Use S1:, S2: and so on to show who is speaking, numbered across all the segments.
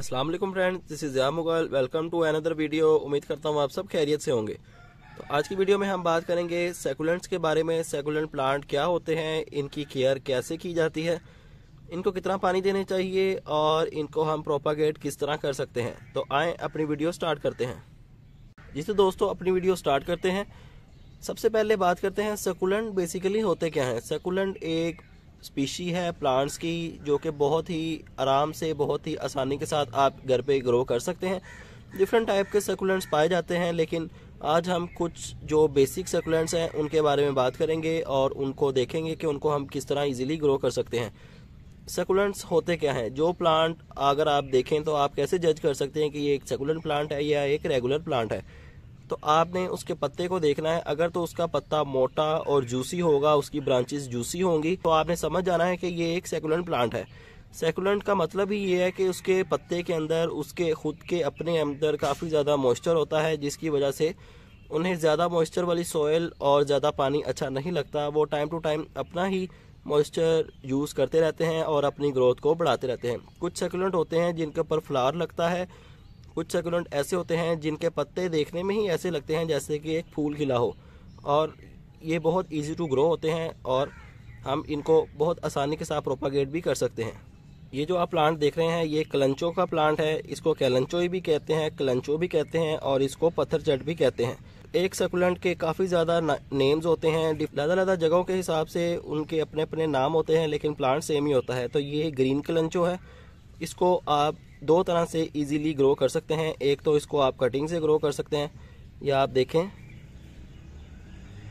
S1: अस्सलाम वालेकुम friends this is या Mughal welcome to another video उम्मीद करता हूँ आप सब खैरियत से होंगे तो आज की वीडियो में हम बात करेंगे सेकुलेंट्स के बारे में सेकुलेंट प्लांट क्या होते हैं इनकी केयर कैसे की जाती है इनको कितना पानी देना चाहिए और इनको हम प्रोपागेट किस तरह कर सकते हैं तो आए अपनी वीडियो स्टार्ट करते हैं जिससे तो दोस्तों अपनी वीडियो स्टार्ट करते हैं सबसे पहले बात करते हैं सेकुलेंट बेसिकली होते क्या हैं सेकुलेंट एक स्पीशी है प्लांट्स की जो कि बहुत ही आराम से बहुत ही आसानी के साथ आप घर पे ग्रो कर सकते हैं डिफरेंट टाइप के सर्कुलेंट्स पाए जाते हैं लेकिन आज हम कुछ जो बेसिक सर्कुलेंट्स हैं उनके बारे में बात करेंगे और उनको देखेंगे कि उनको हम किस तरह इजीली ग्रो कर सकते हैं सकुलेंट्स होते क्या हैं जो प्लांट अगर आप देखें तो आप कैसे जज कर सकते हैं कि ये एक सकुलेंट प्लांट है या एक रेगुलर प्लांट है तो आपने उसके पत्ते को देखना है अगर तो उसका पत्ता मोटा और जूसी होगा उसकी ब्रांचेस जूसी होंगी तो आपने समझ जाना है कि ये एक सेकुलेंट प्लांट है सेकुलेंट का मतलब ही ये है कि उसके पत्ते के अंदर उसके खुद के अपने अंदर काफ़ी ज़्यादा मॉइस्चर होता है जिसकी वजह से उन्हें ज़्यादा मॉइस्चर वाली सॉयल और ज़्यादा पानी अच्छा नहीं लगता वो टाइम टू टाइम अपना ही मॉइस्चर यूज़ करते रहते हैं और अपनी ग्रोथ को बढ़ाते रहते हैं कुछ सेकुलेंट होते हैं जिनके ऊपर फ्लावर लगता है कुछ सेकुलेंट ऐसे होते हैं जिनके पत्ते देखने में ही ऐसे लगते हैं जैसे कि एक फूल खिला हो और ये बहुत ईजी टू ग्रो होते हैं और हम इनको बहुत आसानी के साथ प्रोपागेट भी कर सकते हैं ये जो आप प्लांट देख रहे हैं ये कलंचो का प्लांट है इसको कैलंचोई भी कहते हैं कलंचो भी कहते हैं और इसको पत्थर चट भी कहते हैं एक सकुलेंट के काफ़ी ज़्यादा नेम्स होते हैं ज़्यादा ज़्यादा जगहों के हिसाब से उनके अपने अपने नाम होते हैं लेकिन प्लांट सेम ही होता है तो ये ग्रीन कलंचो है इसको आप दो तरह से इजीली ग्रो कर सकते हैं एक तो इसको आप कटिंग से ग्रो कर सकते हैं या आप देखें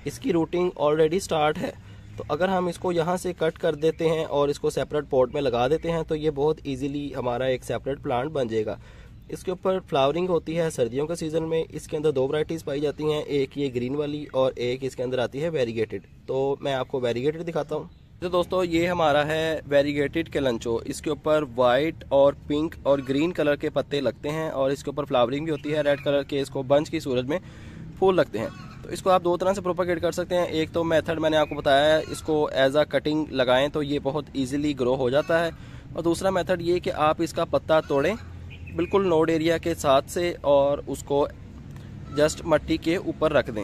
S1: इसकी रूटिंग ऑलरेडी स्टार्ट है तो अगर हम इसको यहाँ से कट कर देते हैं और इसको सेपरेट पॉट में लगा देते हैं तो ये बहुत इजीली हमारा एक सेपरेट प्लांट बन जाएगा इसके ऊपर फ्लावरिंग होती है सर्दियों के सीज़न में इसके अंदर दो वराइटीज़ पाई जाती हैं एक ये ग्रीन वाली और एक इसके अंदर आती है वेरीगेटेड तो मैं आपको वेरीगेटेड दिखाता हूँ तो दोस्तों ये हमारा है वेरीगेटेड केलंचो इसके ऊपर वाइट और पिंक और ग्रीन कलर के पत्ते लगते हैं और इसके ऊपर फ्लावरिंग भी होती है रेड कलर के इसको बंच की सूरज में फूल लगते हैं तो इसको आप दो तरह से प्रोपोगेट कर सकते हैं एक तो मेथड मैंने आपको बताया है इसको एज आ कटिंग लगाएं तो ये बहुत ईजिली ग्रो हो जाता है और दूसरा मेथड ये कि आप इसका पत्ता तोड़ें बिल्कुल नोड एरिया के साथ से और उसको जस्ट मट्टी के ऊपर रख दें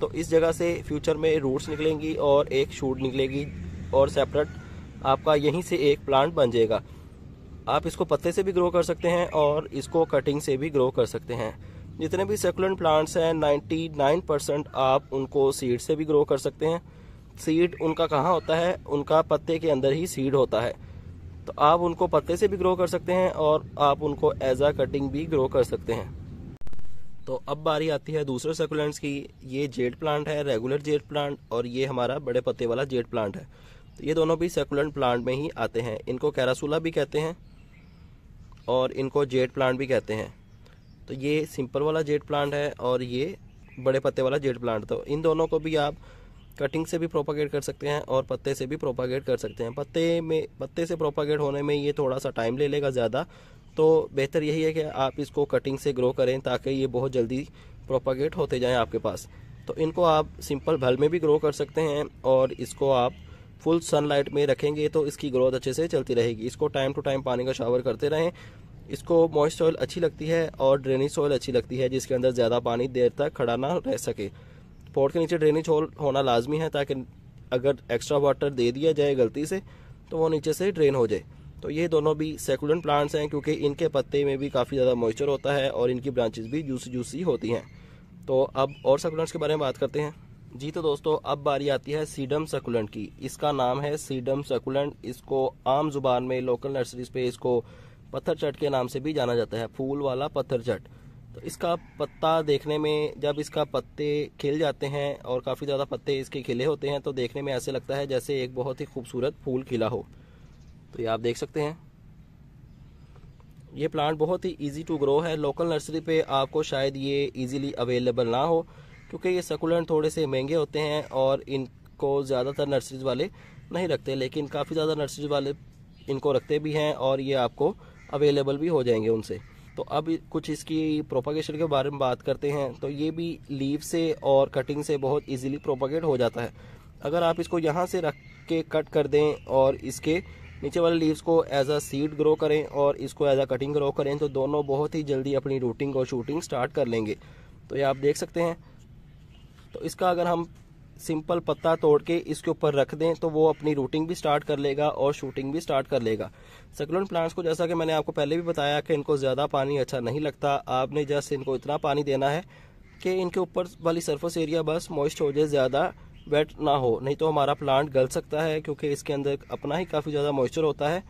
S1: तो इस जगह से फ्यूचर में रूट्स निकलेंगी और एक शूट निकलेगी और सेपरेट आपका यहीं से एक प्लांट बन जाएगा आप इसको पत्ते से भी ग्रो कर सकते हैं और इसको कटिंग से भी ग्रो कर सकते हैं जितने भी सेकुलेंट प्लांट्स हैं 99 परसेंट आप उनको सीड से भी ग्रो कर सकते हैं सीड उनका कहाँ होता है उनका पत्ते के अंदर ही सीड होता है तो आप उनको पत्ते से भी ग्रो कर सकते हैं और आप उनको एज आ कटिंग भी ग्रो कर सकते हैं तो अब बारी आती है दूसरे सेकुलेंट्स की ये जेड प्लांट है रेगुलर जेड प्लांट और ये हमारा बड़े पत्ते वाला जेड प्लांट है तो ये दोनों भी सेकुलेंट प्लांट में ही आते हैं इनको कैरासूला भी कहते हैं और इनको जेड प्लांट भी कहते हैं तो ये सिंपल वाला जेड प्लांट है और ये बड़े पत्ते वाला जेड प्लांट तो इन दोनों को भी आप कटिंग से भी प्रोपागेट कर सकते हैं और पत्ते से भी प्रोपागेट कर सकते हैं पत्ते में पत्ते से प्रोपागेट होने में ये थोड़ा सा टाइम ले लेगा ज़्यादा तो बेहतर यही है कि आप इसको कटिंग से ग्रो करें ताकि ये बहुत जल्दी प्रोपागेट होते जाएं आपके पास तो इनको आप सिंपल भल में भी ग्रो कर सकते हैं और इसको आप फुल सनलाइट में रखेंगे तो इसकी ग्रोथ अच्छे से चलती रहेगी इसको टाइम टू टाइम पानी का शावर करते रहें इसको मॉइस्ट सॉइल अच्छी लगती है और ड्रेनेज सॉइल अच्छी लगती है जिसके अंदर ज़्यादा पानी देर तक खड़ा ना रह सके पॉट के नीचे ड्रेनेज होल होना लाजमी है ताकि अगर एक्स्ट्रा वाटर दे दिया जाए गलती से तो वो नीचे से ड्रेन हो जाए तो ये दोनों भी सेकुलेंट प्लांट्स हैं क्योंकि इनके पत्ते में भी काफ़ी ज़्यादा मॉइस्चर होता है और इनकी ब्रांचेज भी जूसी जूसी होती हैं तो अब और सेकुलेंट्स के बारे में बात करते हैं जी तो दोस्तों अब बारी आती है सीडम सकुलेंट की इसका नाम है सीडम सकुलेंट इसको आम जुबान में लोकल नर्सरीज पे इसको पत्थर चट के नाम से भी जाना जाता है फूल वाला पत्थर चट तो इसका पत्ता देखने में जब इसका पत्ते खिल जाते हैं और काफ़ी ज़्यादा पत्ते इसके खिले होते हैं तो देखने में ऐसे लगता है जैसे एक बहुत ही खूबसूरत फूल खिला हो तो ये आप देख सकते हैं ये प्लांट बहुत ही इजी टू ग्रो है लोकल नर्सरी पे आपको शायद ये इजीली अवेलेबल ना हो क्योंकि ये सकुलेंट थोड़े से महंगे होते हैं और इनको ज़्यादातर नर्सरीज वाले नहीं रखते लेकिन काफ़ी ज़्यादा नर्सरीज वाले इनको रखते भी हैं और ये आपको अवेलेबल भी हो जाएंगे उनसे तो अब कुछ इसकी प्रोपागेशन के बारे में बात करते हैं तो ये भी लीव से और कटिंग से बहुत इजीली प्रोपागेट हो जाता है अगर आप इसको यहाँ से रख के कट कर दें और इसके नीचे वाले लीव्स को एज अ सीड ग्रो करें और इसको एज अ कटिंग ग्रो करें तो दोनों बहुत ही जल्दी अपनी रूटिंग और शूटिंग स्टार्ट कर लेंगे तो ये आप देख सकते हैं तो इसका अगर हम सिंपल पत्ता तोड़ के इसके ऊपर रख दें तो वो अपनी रूटिंग भी स्टार्ट कर लेगा और शूटिंग भी स्टार्ट कर लेगा सकुलेंट प्लांट्स को जैसा कि मैंने आपको पहले भी बताया कि इनको ज़्यादा पानी अच्छा नहीं लगता आपने जस्ट इनको इतना पानी देना है कि इनके ऊपर वाली सरफेस एरिया बस मॉइस्ट हो जाए ज़्यादा वेट ना हो नहीं तो हमारा प्लांट गल सकता है क्योंकि इसके अंदर अपना ही काफ़ी ज़्यादा मॉइस्चर होता है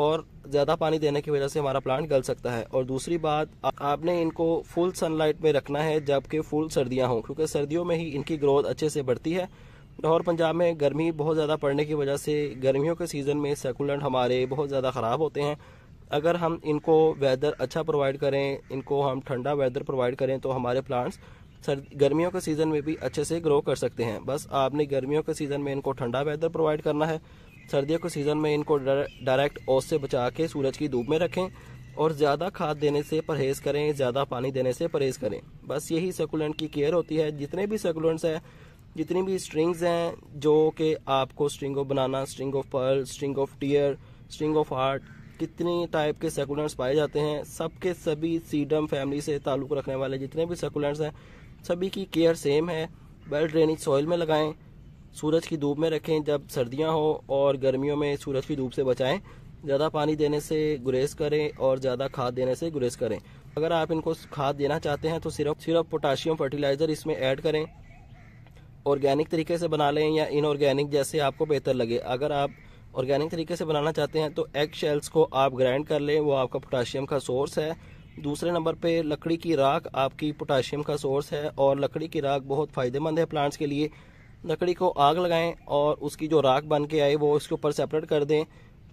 S1: और ज़्यादा पानी देने की वजह से हमारा प्लांट गल सकता है और दूसरी बात आपने इनको फुल सनलाइट में रखना है जबकि फुल सर्दियाँ हों क्योंकि सर्दियों में ही इनकी ग्रोथ अच्छे से बढ़ती है लाहौर पंजाब में गर्मी बहुत ज़्यादा पड़ने की वजह से गर्मियों के सीज़न में सेकुलेंट हमारे बहुत ज़्यादा ख़राब होते हैं अगर हम इनको वेदर अच्छा प्रोवाइड करें इनको हम ठंडा वेदर प्रोवाइड करें तो हमारे प्लांट्स सर गर्मियों के सीज़न में भी अच्छे से ग्रो कर सकते हैं बस आपने गर्मियों के सीज़न में इनको ठंडा वेदर प्रोवाइड करना है सर्दियों के सीज़न में इनको डायरेक्ट ओस से बचा के सूरज की धूप में रखें और ज़्यादा खाद देने से परहेज़ करें ज़्यादा पानी देने से परहेज़ करें बस यही सेकुलेंट की केयर होती है जितने भी सेकुलेंट्स हैं जितनी भी स्ट्रिंग्स हैं जो कि आपको string of banana string of pearl string of tear string of heart कितनी टाइप के सेकुलेंट्स पाए जाते हैं सबके सभी सीडम फैमिली से ताल्लुक़ रखने वाले जितने भी सेकुलेंट्स हैं सभी की केयर सेम है वेल ड्रेनेज सॉइल में लगाएं सूरज की धूप में रखें जब सर्दियां हो और गर्मियों में सूरज की धूप से बचाएं ज़्यादा पानी देने से गुरेज करें और ज़्यादा खाद देने से गुरेज करें अगर आप इनको खाद देना चाहते हैं तो सिर्फ सिर्फ पोटाशियम फर्टिलाइज़र इसमें ऐड करें ऑर्गेनिक तरीके से बना लें या इनऑर्गेनिक जैसे आपको बेहतर लगे अगर आप ऑर्गेनिक तरीके से बनाना चाहते हैं तो एग शेल्स को आप ग्राइंड कर लें वो आपका पोटाशियम का सोर्स है दूसरे नंबर पे लकड़ी की राख आपकी पोटाशियम का सोर्स है और लकड़ी की राख बहुत फ़ायदेमंद है प्लांट्स के लिए लकड़ी को आग लगाएं और उसकी जो राख बन के आए वो इसके ऊपर सेपरेट कर दें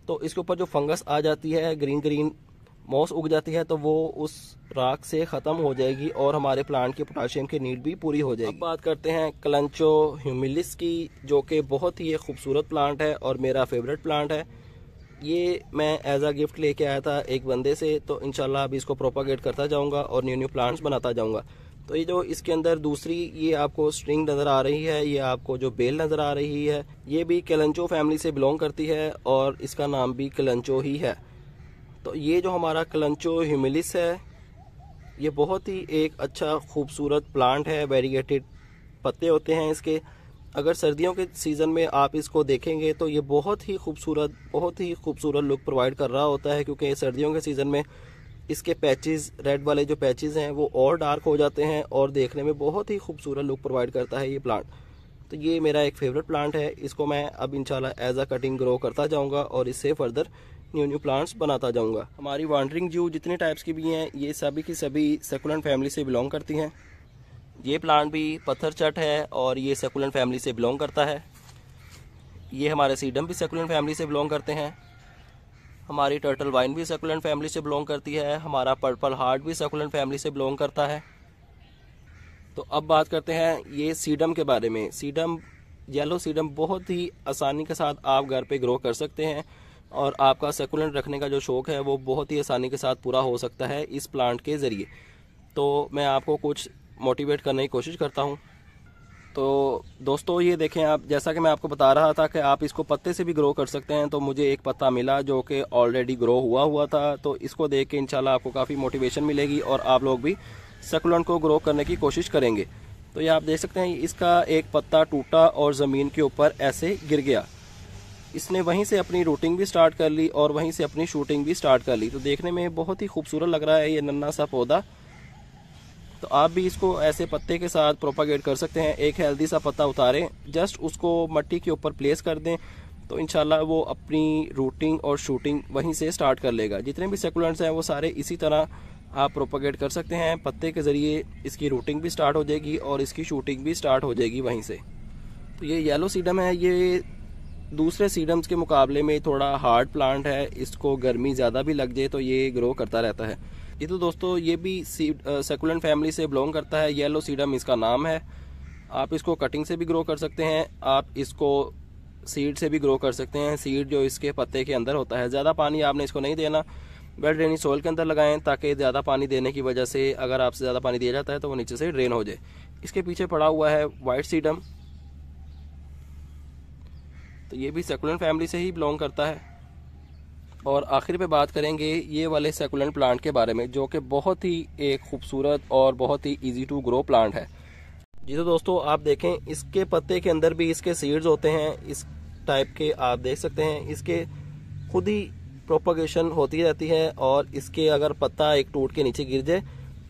S1: तो इसके ऊपर जो फंगस आ जाती है ग्रीन ग्रीन मॉस उग जाती है तो वो उस राख से ख़त्म हो जाएगी और हमारे प्लांट की पोटाशियम की नीड भी पूरी हो जाएगी अब बात करते हैं कलंचो ह्यूमिलिस की जो कि बहुत ही खूबसूरत प्लांट है और मेरा फेवरेट प्लांट है ये मैं एज आ गिफ्ट लेके आया था एक बंदे से तो इनशाला अभी इसको प्रोपागेट करता जाऊँगा और न्यू न्यू प्लांट्स बनाता जाऊँगा तो ये जो इसके अंदर दूसरी ये आपको स्ट्रिंग नज़र आ रही है ये आपको जो बेल नज़र आ रही है ये भी कलंचो फैमिली से बिलोंग करती है और इसका नाम भी कलंचो ही है तो ये जो हमारा कलंचो ह्यूमिलिस है ये बहुत ही एक अच्छा खूबसूरत प्लांट है वेरीगेटेड पत्ते होते हैं इसके अगर सर्दियों के सीज़न में आप इसको देखेंगे तो ये बहुत ही खूबसूरत बहुत ही खूबसूरत लुक प्रोवाइड कर रहा होता है क्योंकि सर्दियों के सीज़न में इसके पैचेस रेड वाले जो पैचेस हैं वो और डार्क हो जाते हैं और देखने में बहुत ही खूबसूरत लुक प्रोवाइड करता है ये प्लांट तो ये मेरा एक फेवरेट प्लांट है इसको मैं अब इंशाल्लाह एज अ कटिंग ग्रो करता जाऊँगा और इससे फर्दर न्यू न्यू प्लांट्स बनाता जाऊँगा हमारी वांडरिंग जू जितने टाइप्स की भी हैं ये सभी की सभी सेकुलेंट फैमिली से बिलोंग करती हैं ये प्लांट भी पत्थर चट है और ये सेकुलेंट फैमिली से बिलोंग करता है ये हमारे सीडम भी सेकुलेंट फैमिली से बिलोंग करते हैं हमारी टर्टल वाइन भी सकुलेंट फैमिली से बिलोंग करती है हमारा पर्पल हार्ट भी सकुलेंट फैमिली से बिलोंग करता है तो अब बात करते हैं ये सीडम के बारे में सीडम येलो सीडम बहुत ही आसानी के साथ आप घर पे ग्रो कर सकते हैं और आपका सेकुलेंट रखने का जो शौक़ है वो बहुत ही आसानी के साथ पूरा हो सकता है इस प्लांट के ज़रिए तो मैं आपको कुछ मोटिवेट करने की कोशिश करता हूँ तो दोस्तों ये देखें आप जैसा कि मैं आपको बता रहा था कि आप इसको पत्ते से भी ग्रो कर सकते हैं तो मुझे एक पत्ता मिला जो कि ऑलरेडी ग्रो हुआ हुआ था तो इसको देख के इंशाल्लाह आपको काफ़ी मोटिवेशन मिलेगी और आप लोग भी सकुलेंट को ग्रो करने की कोशिश करेंगे तो ये आप देख सकते हैं इसका एक पत्ता टूटा और ज़मीन के ऊपर ऐसे गिर गया इसने वहीं से अपनी रूटिंग भी स्टार्ट कर ली और वहीं से अपनी शूटिंग भी स्टार्ट कर ली तो देखने में बहुत ही खूबसूरत लग रहा है ये नन्ना सा पौधा तो आप भी इसको ऐसे पत्ते के साथ प्रोपागेट कर सकते हैं एक हेल्दी सा पत्ता उतारें जस्ट उसको मट्टी के ऊपर प्लेस कर दें तो इनशाला वो अपनी रूटिंग और शूटिंग वहीं से स्टार्ट कर लेगा जितने भी सेकुलेंट्स हैं वो सारे इसी तरह आप प्रोपागेट कर सकते हैं पत्ते के ज़रिए इसकी रूटिंग भी स्टार्ट हो जाएगी और इसकी शूटिंग भी स्टार्ट हो जाएगी वहीं से तो ये येलो सीडम है ये दूसरे सीडम्स के मुकाबले में थोड़ा हार्ड प्लांट है इसको गर्मी ज़्यादा भी लग जाए तो ये ग्रो करता रहता है ये तो दोस्तों ये भी सेकुलेंट फैमिली से बिलोंग करता है येलो सीडम इसका नाम है आप इसको कटिंग से भी ग्रो कर सकते हैं आप इसको सीड से भी ग्रो कर सकते हैं सीड जो इसके पत्ते के अंदर होता है ज़्यादा पानी आपने इसको नहीं देना वेल ड्रेनिंग सोल के अंदर लगाएं ताकि ज़्यादा पानी देने की वजह से अगर आपसे ज़्यादा पानी दिया जाता है तो वो नीचे से ड्रेन हो जाए इसके पीछे पड़ा हुआ है वाइट सीडम तो ये भी सेकुलर फैमिली से ही बिलोंग करता है और आखिर पे बात करेंगे ये वाले सेकुलेंट प्लांट के बारे में जो कि बहुत ही एक खूबसूरत और बहुत ही इजी टू ग्रो प्लांट है जी तो दोस्तों आप देखें इसके पत्ते के अंदर भी इसके सीड्स होते हैं इस टाइप के आप देख सकते हैं इसके खुद ही प्रोपोगेशन होती रहती है और इसके अगर पत्ता एक टूट के नीचे गिर जाए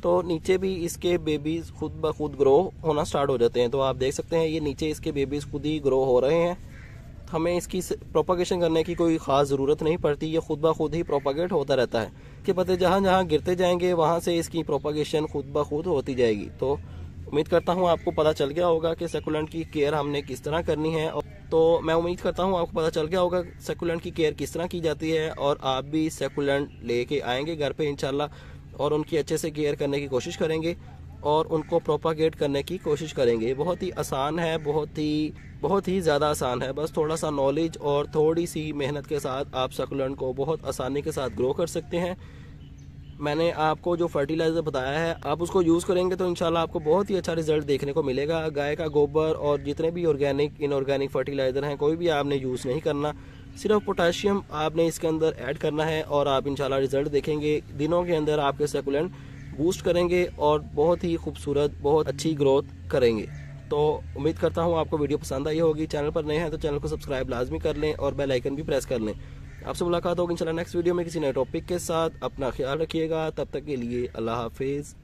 S1: तो नीचे भी इसके बेबीज खुद ब खुद ग्रो होना स्टार्ट हो जाते हैं तो आप देख सकते हैं ये नीचे इसके बेबीज खुद ही ग्रो हो रहे हैं हमें इसकी प्रोपागेशन करने की कोई ख़ास ज़रूरत नहीं पड़ती ये खुद ब खुद ही प्रोपागेट होता रहता है कि पते जहाँ जहाँ गिरते जाएंगे वहाँ से इसकी प्रोपागेशन खुद ब खुद होती जाएगी तो उम्मीद करता हूँ आपको पता चल गया होगा कि सेकुलेंट की केयर हमने किस तरह करनी है और तो मैं उम्मीद करता हूँ आपको पता चल गया होगा सेकुलेंट की केयर किस तरह की जाती है और आप भी सेकुलेंट लेके आएंगे घर पे इंशाल्लाह और उनकी अच्छे से केयर करने की कोशिश करेंगे और उनको प्रोपागेट करने की कोशिश करेंगे बहुत ही आसान है बहुत ही बहुत ही ज़्यादा आसान है बस थोड़ा सा नॉलेज और थोड़ी सी मेहनत के साथ आप सकुलेंट को बहुत आसानी के साथ ग्रो कर सकते हैं मैंने आपको जो फर्टिलाइज़र बताया है आप उसको यूज़ करेंगे तो इंशाल्लाह आपको बहुत ही अच्छा रिजल्ट देखने को मिलेगा गाय का गोबर और जितने भी ऑर्गेनिक इनऑर्गेनिक फर्टिलाइज़र हैं कोई भी आपने यूज़ नहीं करना सिर्फ पोटाशियम आपने इसके अंदर ऐड करना है और आप इंशाल्लाह रिजल्ट देखेंगे दिनों के अंदर आपके सेकुलेंट बूस्ट करेंगे और बहुत ही खूबसूरत बहुत अच्छी ग्रोथ करेंगे तो उम्मीद करता हूँ आपको वीडियो पसंद आई होगी चैनल पर नए हैं तो चैनल को सब्सक्राइब लाजमी कर लें और बेल आइकन भी प्रेस कर लें आपसे मुलाकात होगी इंशाल्लाह नेक्स्ट वीडियो में किसी नए टॉपिक के साथ अपना ख्याल रखिएगा तब तक के लिए अल्लाह हाफिज़